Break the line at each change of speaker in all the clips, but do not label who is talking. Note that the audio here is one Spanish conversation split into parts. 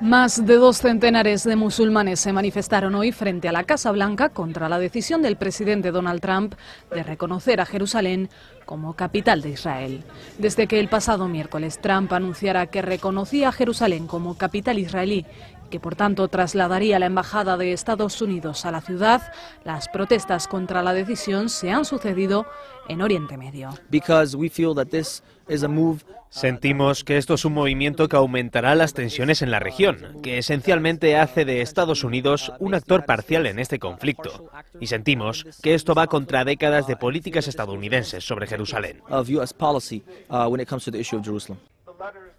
Más de dos centenares de musulmanes se manifestaron hoy frente a la Casa Blanca contra la decisión del presidente Donald Trump de reconocer a Jerusalén como capital de Israel. Desde que el pasado miércoles Trump anunciara que reconocía a Jerusalén como capital israelí que por tanto trasladaría la Embajada de Estados Unidos a la ciudad, las protestas contra la decisión se han sucedido en Oriente Medio.
Uh, sentimos que esto es un movimiento que aumentará las tensiones en la región, que esencialmente hace de Estados Unidos un actor parcial en este conflicto. Y sentimos que esto va contra décadas de políticas estadounidenses sobre Jerusalén.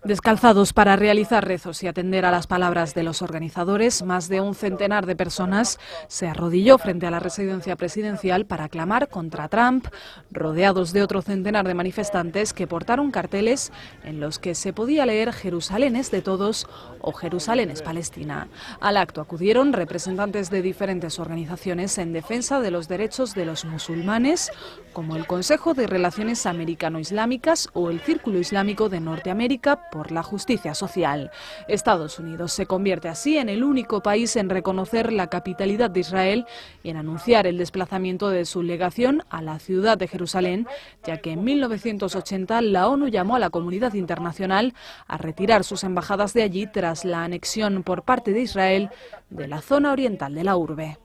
Descalzados para realizar rezos y atender a las palabras de los organizadores, más de un centenar de personas se arrodilló frente a la residencia presidencial para clamar contra Trump, rodeados de otro centenar de manifestantes que portaron carteles en los que se podía leer Jerusalén es de todos o Jerusalén es Palestina. Al acto acudieron representantes de diferentes organizaciones en defensa de los derechos de los musulmanes, como el Consejo de Relaciones Americano-Islámicas o el Círculo Islámico de Norteamérica por la justicia social. Estados Unidos se convierte así en el único país en reconocer la capitalidad de Israel y en anunciar el desplazamiento de su legación a la ciudad de Jerusalén, ya que en 1980 la ONU llamó a la comunidad internacional a retirar sus embajadas de allí tras la anexión por parte de Israel de la zona oriental de la urbe.